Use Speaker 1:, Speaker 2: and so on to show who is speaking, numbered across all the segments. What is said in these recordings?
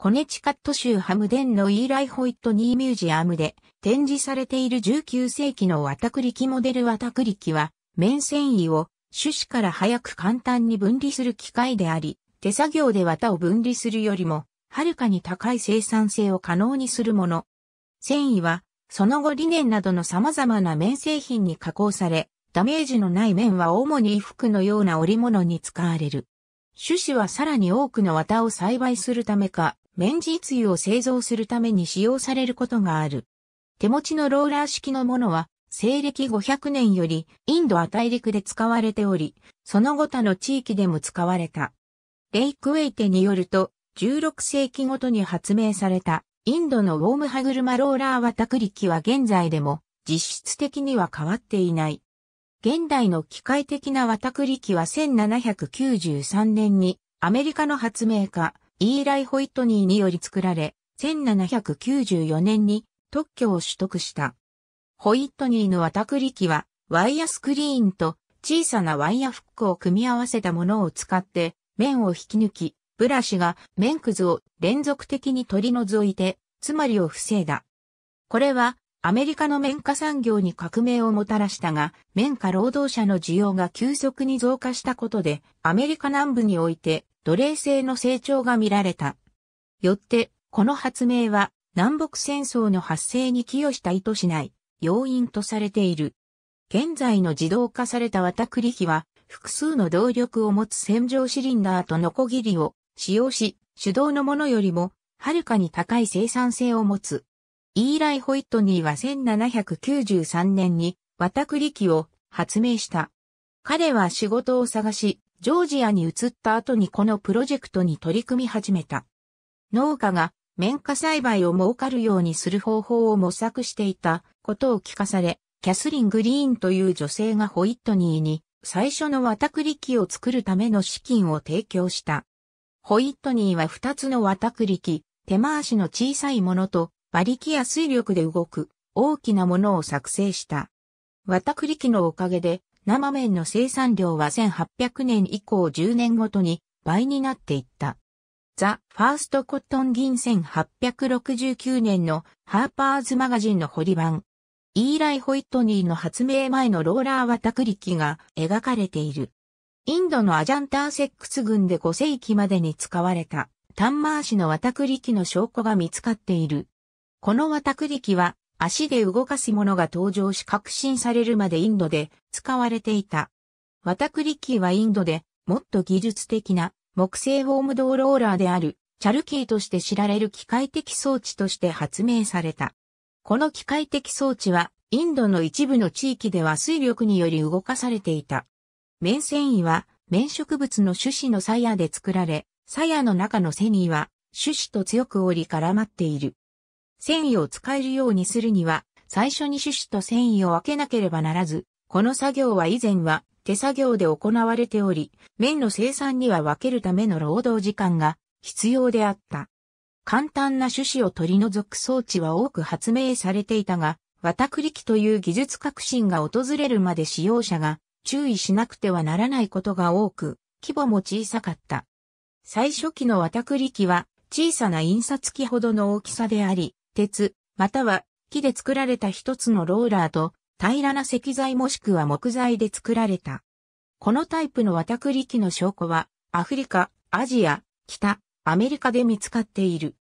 Speaker 1: コネチカット州ハムデンのイーライ・ホイットニーミュージアムで展示されている19世紀のワタクリキモデルワタクリキは、綿繊維を種子から早く簡単に分離する機械であり、手作業で綿を分離するよりも、はるかに高い生産性を可能にするもの。繊維は、その後理念などの様々な綿製品に加工され、ダメージのない綿は主に衣服のような織物に使われる。種子はさらに多くの綿を栽培するためか、綿実油を製造するために使用されることがある。手持ちのローラー式のものは、西暦500年よりインドア大陸で使われており、その後他の地域でも使われた。レイクウェイテによると、16世紀ごとに発明されたインドのウォーム歯車ローラー綿栗機は現在でも実質的には変わっていない。現代の機械的な綿栗機は1793年にアメリカの発明家イーライ・ホイットニーにより作られ、1794年に特許を取得した。ホイットニーの綿栗機は、ワイヤスクリーンと小さなワイヤフックを組み合わせたものを使って、面を引き抜き、ブラシが面くずを連続的に取り除いて、つまりを防いだ。これは、アメリカの綿花産業に革命をもたらしたが、綿花労働者の需要が急速に増加したことで、アメリカ南部において、奴隷制の成長が見られた。よって、この発明は南北戦争の発生に寄与した意図しない要因とされている。現在の自動化された綿栗機は複数の動力を持つ洗浄シリンダーとノコギリを使用し、手動のものよりもはるかに高い生産性を持つ。イーライ・ホイットニーは1793年に綿栗機を発明した。彼は仕事を探し、ジョージアに移った後にこのプロジェクトに取り組み始めた。農家が綿花栽培を儲かるようにする方法を模索していたことを聞かされ、キャスリン・グリーンという女性がホイットニーに最初の綿栗機を作るための資金を提供した。ホイットニーは2つの綿栗機、手回しの小さいものと馬力や水力で動く大きなものを作成した。綿栗機のおかげで生麺の生産量は1800年以降10年ごとに倍になっていった。ザ・ファーストコットン銀1869年のハーパーズマガジンの堀版。イーライ・ホイットニーの発明前のローラー綿栗機が描かれている。インドのアジャンターセックス軍で5世紀までに使われた、タンマー氏の綿栗機の証拠が見つかっている。この綿栗機は足で動かすものが登場し革新されるまでインドで使われていた。ワタクリッキーはインドでもっと技術的な木製ウォームドーローラーであるチャルキーとして知られる機械的装置として発明された。この機械的装置はインドの一部の地域では水力により動かされていた。綿繊維は綿植物の種子の鞘で作られ、鞘の中の繊維は種子と強く折り絡まっている。繊維を使えるようにするには、最初に種子と繊維を分けなければならず、この作業は以前は手作業で行われており、麺の生産には分けるための労働時間が必要であった。簡単な種子を取り除く装置は多く発明されていたが、綿栗機という技術革新が訪れるまで使用者が注意しなくてはならないことが多く、規模も小さかった。最初期の綿栗機は小さな印刷機ほどの大きさであり、鉄、または木で作られた一つのローラーと平らな石材もしくは木材で作られた。このタイプの綿栗機の証拠はアフリカ、アジア、北、アメリカで見つかっている。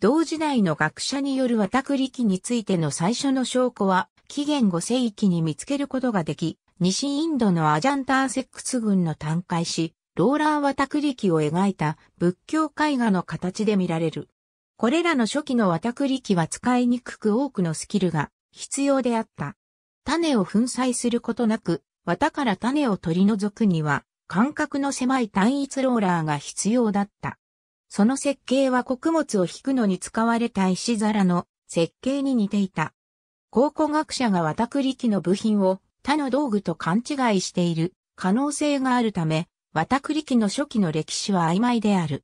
Speaker 1: 同時代の学者による綿栗機についての最初の証拠は紀元後世紀に見つけることができ、西インドのアジャンターセックス軍の短海し、ローラー綿栗機を描いた仏教絵画の形で見られる。これらの初期の綿栗機は使いにくく多くのスキルが必要であった。種を粉砕することなく、綿から種を取り除くには、間隔の狭い単一ローラーが必要だった。その設計は穀物を引くのに使われた石皿の設計に似ていた。考古学者が綿栗機の部品を他の道具と勘違いしている可能性があるため、綿栗機の初期の歴史は曖昧である。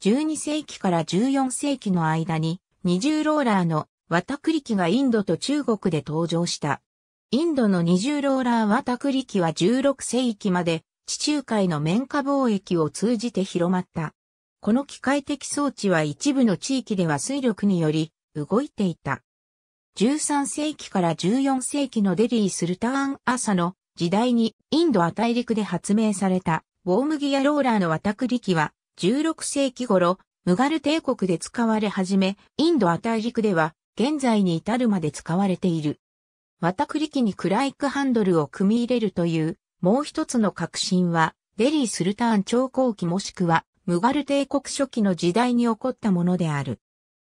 Speaker 1: 12世紀から14世紀の間に二重ローラーの綿栗機がインドと中国で登場した。インドの二重ローラー綿栗機は16世紀まで地中海の綿花貿易を通じて広まった。この機械的装置は一部の地域では水力により動いていた。13世紀から14世紀のデリー・スルターン・アサの時代にインドア大陸で発明されたウォームギアローラーの綿栗機は16世紀頃、ムガル帝国で使われ始め、インドア大陸では現在に至るまで使われている。綿栗機にクライクハンドルを組み入れるという、もう一つの革新は、デリー・スルターン超後期もしくは、ムガル帝国初期の時代に起こったものである。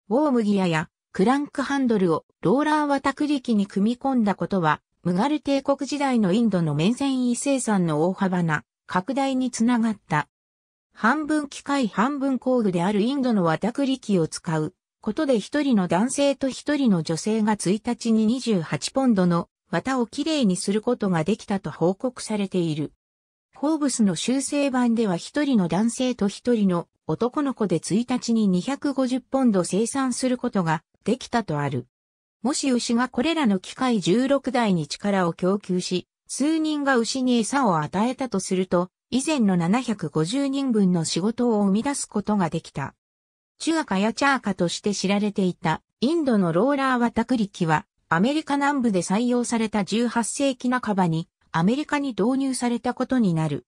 Speaker 1: ウォームギアやクランクハンドルをローラー綿栗機に組み込んだことは、ムガル帝国時代のインドの面繊維生産の大幅な拡大につながった。半分機械半分工具であるインドの綿栗機を使うことで一人の男性と一人の女性が1日に28ポンドの綿をきれいにすることができたと報告されている。フォーブスの修正版では一人の男性と一人の男の子で1日に250ポンド生産することができたとある。もし牛がこれらの機械16台に力を供給し、数人が牛に餌を与えたとすると、以前の750人分の仕事を生み出すことができた。チュアカやチャーカとして知られていたインドのローラーワタクリはアメリカ南部で採用された18世紀半ばにアメリカに導入されたことになる。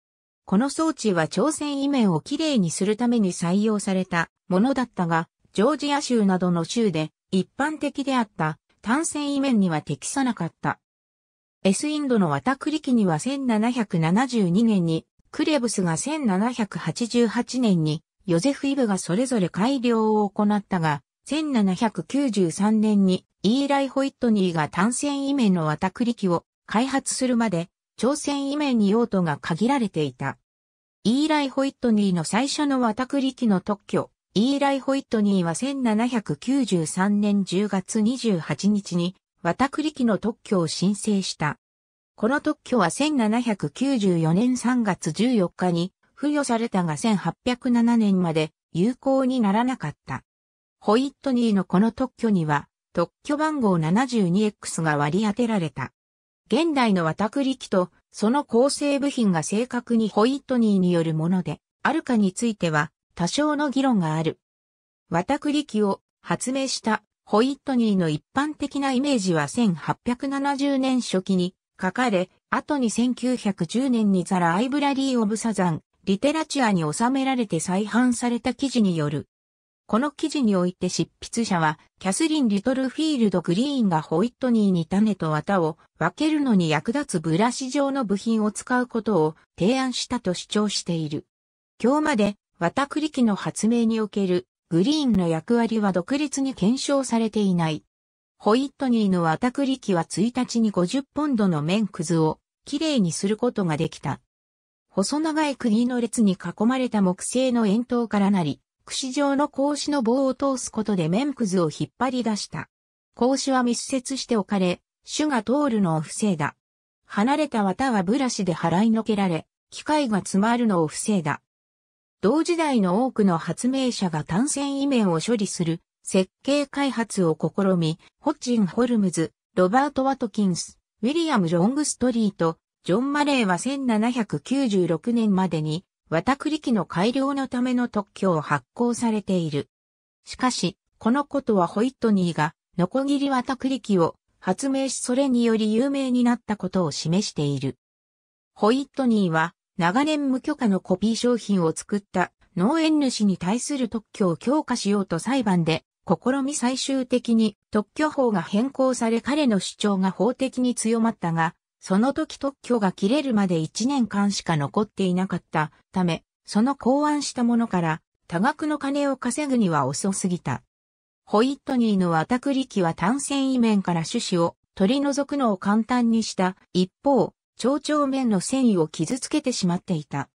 Speaker 1: この装置は朝鮮イメンをきれいにするために採用されたものだったが、ジョージア州などの州で一般的であった単線イメンには適さなかった。S インドのワタクリには1772年にクレブスが1788年にヨゼフ・イブがそれぞれ改良を行ったが、1793年にイーライ・ホイットニーが単線イメの綿栗機を開発するまで、朝鮮イメに用途が限られていた。イーライ・ホイットニーの最初の綿栗機の特許、イーライ・ホイットニーは1793年10月28日に、綿栗機の特許を申請した。この特許は1794年3月14日に付与されたが1807年まで有効にならなかった。ホイットニーのこの特許には特許番号 72X が割り当てられた。現代の綿栗機とその構成部品が正確にホイットニーによるもので、あるかについては多少の議論がある。綿栗機を発明したホイットニーの一般的なイメージは1870年初期に書かれ、後に1910年にザ・ライブラリー・オブ・サザン、リテラチアに収められて再版された記事による。この記事において執筆者は、キャスリン・リトルフィールド・グリーンがホイットニーに種と綿を分けるのに役立つブラシ状の部品を使うことを提案したと主張している。今日まで、綿栗機の発明におけるグリーンの役割は独立に検証されていない。ホイットニーの綿栗機は1日に50ポンドの麺くずをきれいにすることができた。細長い釘の列に囲まれた木製の円筒からなり、串状の格子の棒を通すことで麺くずを引っ張り出した。格子は密接して置かれ、種が通るのを防いだ。離れた綿はブラシで払いのけられ、機械が詰まるのを防いだ。同時代の多くの発明者が単線メ面を処理する設計開発を試み、ホッジン・ホルムズ、ロバート・ワトキンス、ウィリアム・ロングストリート、ジョン・マレーは1796年までに、ワタクリ機の改良のための特許を発行されている。しかし、このことはホイットニーが、ノコギリワタクリ機を発明しそれにより有名になったことを示している。ホイットニーは、長年無許可のコピー商品を作った農園主に対する特許を強化しようと裁判で試み最終的に特許法が変更され彼の主張が法的に強まったが、その時特許が切れるまで1年間しか残っていなかったため、その考案したものから多額の金を稼ぐには遅すぎた。ホイットニーのワタクリ機は単繊維面から種子を取り除くのを簡単にした一方、蝶々面の繊維を傷つけてしまっていた。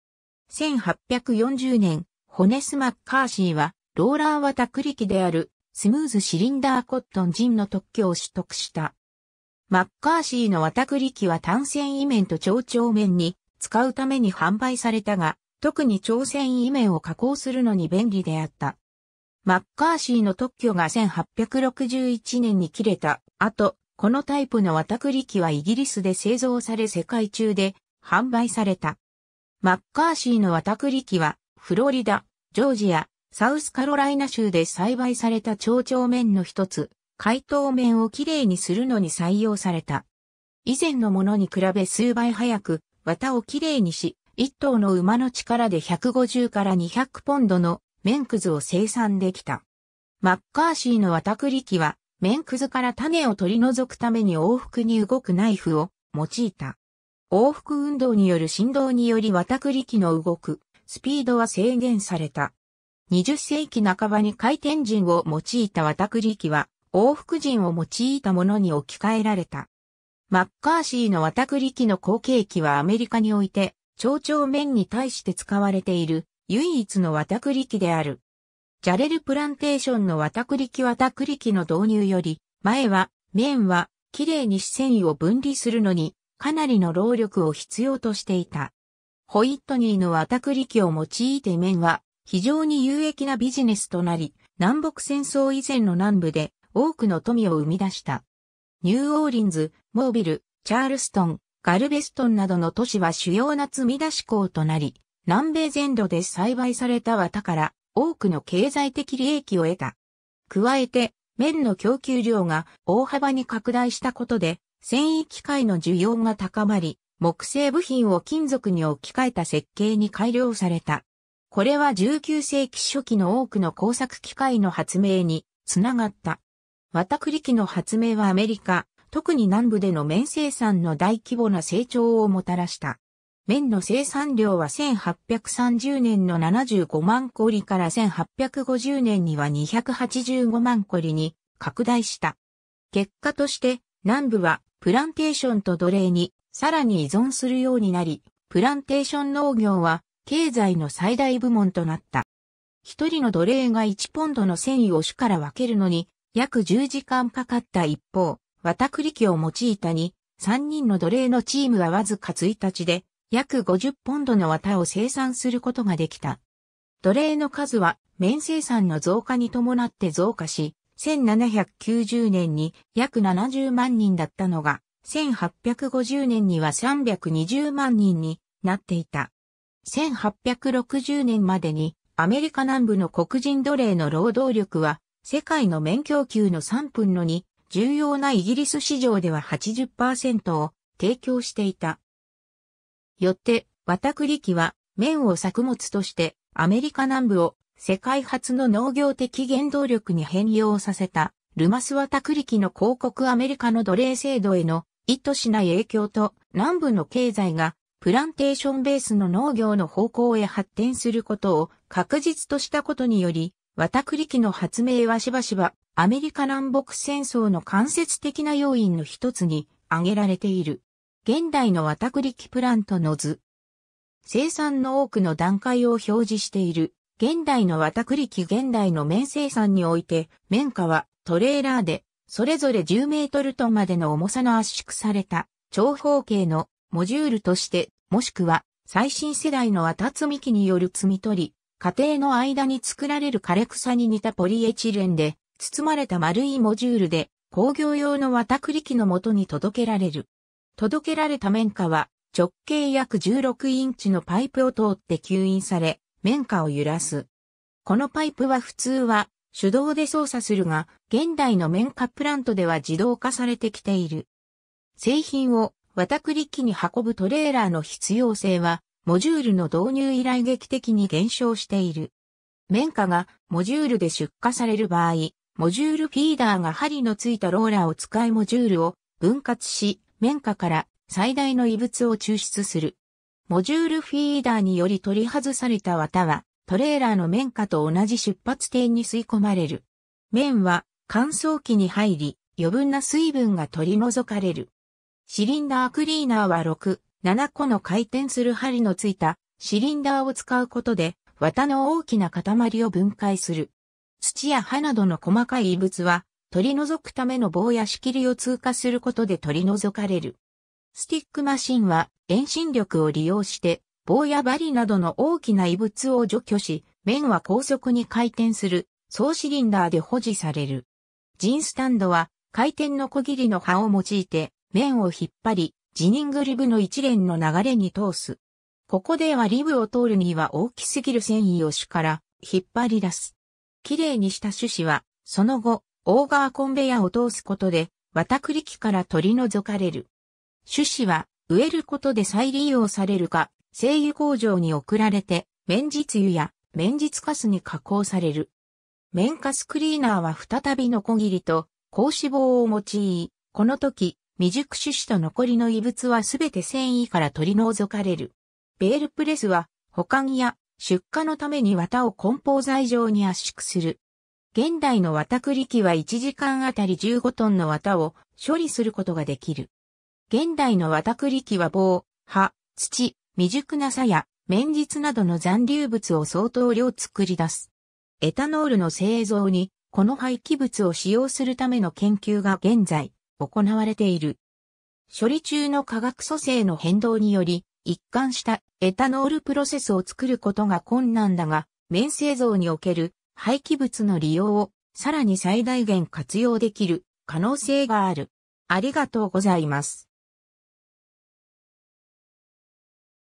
Speaker 1: 1840年、ホネス・マッカーシーはローラーワタクリ機であるスムーズシリンダーコットンジンの特許を取得した。マッカーシーの綿栗機は単線イメンと長長面に使うために販売されたが、特に長イメ面を加工するのに便利であった。マッカーシーの特許が1861年に切れた後、このタイプの綿栗機はイギリスで製造され世界中で販売された。マッカーシーの綿栗機はフロリダ、ジョージア、サウスカロライナ州で栽培された蝶々麺の一つ、解凍麺をきれいにするのに採用された。以前のものに比べ数倍早く、綿をきれいにし、一頭の馬の力で150から200ポンドの麺くずを生産できた。マッカーシーの綿り機は、麺くずから種を取り除くために往復に動くナイフを用いた。往復運動による振動により綿り機の動くスピードは制限された。20世紀半ばに回転陣を用いたワタ機は、往復陣を用いたものに置き換えられた。マッカーシーのワタ機の後継機はアメリカにおいて、長長面に対して使われている唯一のワタ機である。ジャレルプランテーションのワタ機ワタ機の導入より、前は、面は、きれいに視線を分離するのに、かなりの労力を必要としていた。ホイットニーのワタ機を用いて面は、非常に有益なビジネスとなり、南北戦争以前の南部で多くの富を生み出した。ニューオーリンズ、モービル、チャールストン、ガルベストンなどの都市は主要な積み出し港となり、南米全土で栽培された綿から多くの経済的利益を得た。加えて、綿の供給量が大幅に拡大したことで、繊維機械の需要が高まり、木製部品を金属に置き換えた設計に改良された。これは19世紀初期の多くの工作機械の発明につながった。綿栗機の発明はアメリカ、特に南部での綿生産の大規模な成長をもたらした。綿の生産量は1830年の75万個リから1850年には285万個リに拡大した。結果として南部はプランテーションと奴隷にさらに依存するようになり、プランテーション農業は経済の最大部門となった。一人の奴隷が1ポンドの繊維を種から分けるのに約10時間かかった一方、綿栗機を用いたに、3人の奴隷のチームはわずか1日で約50ポンドの綿を生産することができた。奴隷の数は面生産の増加に伴って増加し、1790年に約70万人だったのが、1850年には320万人になっていた。1860年までにアメリカ南部の黒人奴隷の労働力は世界の免供給の3分の2、重要なイギリス市場では80%を提供していた。よって、綿栗機は綿を作物としてアメリカ南部を世界初の農業的原動力に変容させたルマス綿栗機の広告アメリカの奴隷制度への意図しない影響と南部の経済がプランテーションベースの農業の方向へ発展することを確実としたことにより、綿栗機の発明はしばしばアメリカ南北戦争の間接的な要因の一つに挙げられている。現代の綿栗機プラントの図。生産の多くの段階を表示している。現代の綿栗機現代の綿生産において、綿花はトレーラーで、それぞれ10メートルトンまでの重さの圧縮された長方形のモジュールとして、もしくは最新世代の綿積み機による積み取り、家庭の間に作られる枯れ草に似たポリエチレンで包まれた丸いモジュールで工業用の綿栗機の元に届けられる。届けられた綿花は直径約16インチのパイプを通って吸引され、綿花を揺らす。このパイプは普通は手動で操作するが、現代の綿花プラントでは自動化されてきている。製品を綿栗機に運ぶトレーラーの必要性は、モジュールの導入以来劇的に減少している。綿花がモジュールで出荷される場合、モジュールフィーダーが針のついたローラーを使いモジュールを分割し、綿花から最大の異物を抽出する。モジュールフィーダーにより取り外された綿は、トレーラーの綿花と同じ出発点に吸い込まれる。綿は乾燥機に入り、余分な水分が取り除かれる。シリンダークリーナーは6、7個の回転する針のついたシリンダーを使うことで綿の大きな塊を分解する。土や葉などの細かい異物は取り除くための棒や仕切りを通過することで取り除かれる。スティックマシンは遠心力を利用して棒や針などの大きな異物を除去し、面は高速に回転する総シリンダーで保持される。ジンスタンドは回転の小切りの刃を用いて面を引っ張り、ジニングリブの一連の流れに通す。ここではリブを通るには大きすぎる繊維を主から引っ張り出す。きれいにした種子は、その後、オーガーコンベヤを通すことで、綿栗機から取り除かれる。種子は、植えることで再利用されるか、精油工場に送られて、綿実油や綿実カスに加工される。綿カスクリーナーは再びノコギリと、高脂肪を用い、この時、未熟種子と残りの異物はすべて繊維から取り除かれる。ベールプレスは保管や出荷のために綿を梱包材状に圧縮する。現代の綿繰り機は1時間あたり15トンの綿を処理することができる。現代の綿繰り機は棒、葉、土、未熟なさや、綿実などの残留物を相当量作り出す。エタノールの製造に、この廃棄物を使用するための研究が現在、行われている。処理中の化学組成の変動により、一貫したエタノールプロセスを作ることが困難だが、面製造における廃棄物の利用をさらに最大限活用できる可能性がある。ありがとうございます。